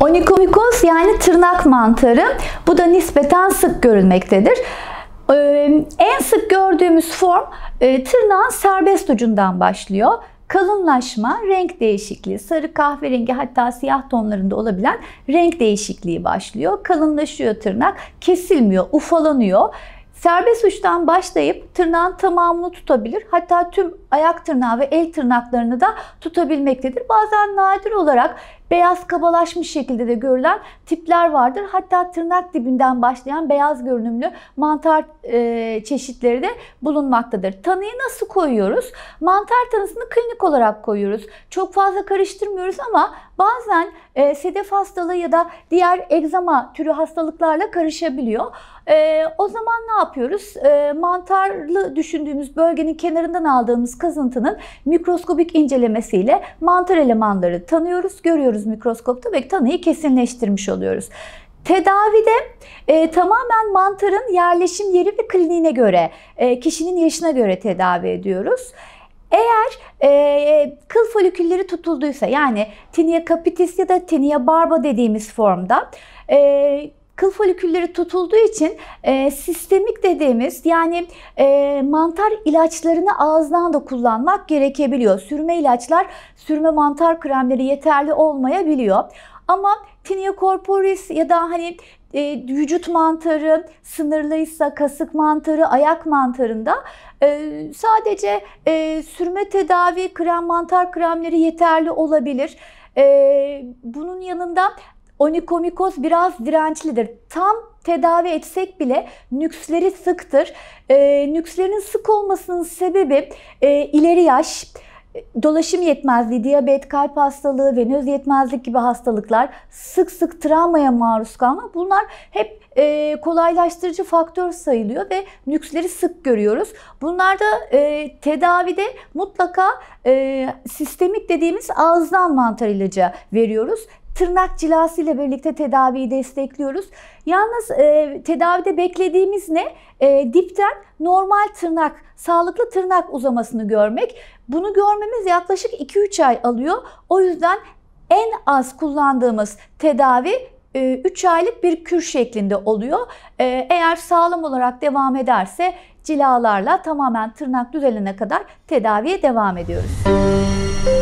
Onychomycos yani tırnak mantarı. Bu da nispeten sık görülmektedir. Ee, en sık gördüğümüz form e, tırnağın serbest ucundan başlıyor. Kalınlaşma, renk değişikliği, sarı kahverengi hatta siyah tonlarında olabilen renk değişikliği başlıyor. Kalınlaşıyor tırnak, kesilmiyor, ufalanıyor. Serbest uçtan başlayıp tırnağın tamamını tutabilir. Hatta tüm ayak tırnağı ve el tırnaklarını da tutabilmektedir. Bazen nadir olarak beyaz kabalaşmış şekilde de görülen tipler vardır. Hatta tırnak dibinden başlayan beyaz görünümlü mantar e, çeşitleri de bulunmaktadır. Tanıyı nasıl koyuyoruz? Mantar tanısını klinik olarak koyuyoruz. Çok fazla karıştırmıyoruz ama bazen e, sedef hastalığı ya da diğer egzama türü hastalıklarla karışabiliyor. E, o zaman ne yapıyoruz? E, mantarlı düşündüğümüz bölgenin kenarından aldığımız kazıntının mikroskobik incelemesiyle mantar elemanları tanıyoruz, görüyoruz görüyoruz mikroskopta ve tanıyı kesinleştirmiş oluyoruz. Tedavide e, tamamen mantarın yerleşim yeri ve kliniğine göre, e, kişinin yaşına göre tedavi ediyoruz. Eğer e, kıl folikülleri tutulduysa yani tinea capitis ya da tinea barba dediğimiz formda e, kıl folikülleri tutulduğu için e, sistemik dediğimiz yani e, mantar ilaçlarını ağızdan da kullanmak gerekebiliyor. Sürme ilaçlar, sürme mantar kremleri yeterli olmayabiliyor. Ama tinea corporis ya da hani e, vücut mantarı sınırlıysa kasık mantarı, ayak mantarında e, sadece e, sürme tedavi krem mantar kremleri yeterli olabilir. E, bunun yanında Onikomikoz biraz dirençlidir. Tam tedavi etsek bile nüksleri sıktır. E, ee, nükslerin sık olmasının sebebi e, ileri yaş, dolaşım yetmezliği, diyabet, kalp hastalığı, venöz yetmezlik gibi hastalıklar, sık sık travmaya maruz kalma bunlar hep e, kolaylaştırıcı faktör sayılıyor ve nüksleri sık görüyoruz. Bunlarda e, tedavide mutlaka e, sistemik dediğimiz ağızdan mantar ilacı veriyoruz tırnak cilası ile birlikte tedaviyi destekliyoruz. Yalnız e, tedavide beklediğimiz ne? E, dipten normal tırnak, sağlıklı tırnak uzamasını görmek. Bunu görmemiz yaklaşık 2-3 ay alıyor. O yüzden en az kullandığımız tedavi 3 e, aylık bir kür şeklinde oluyor. E, eğer sağlam olarak devam ederse cilalarla tamamen tırnak düzelene kadar tedaviye devam ediyoruz. Müzik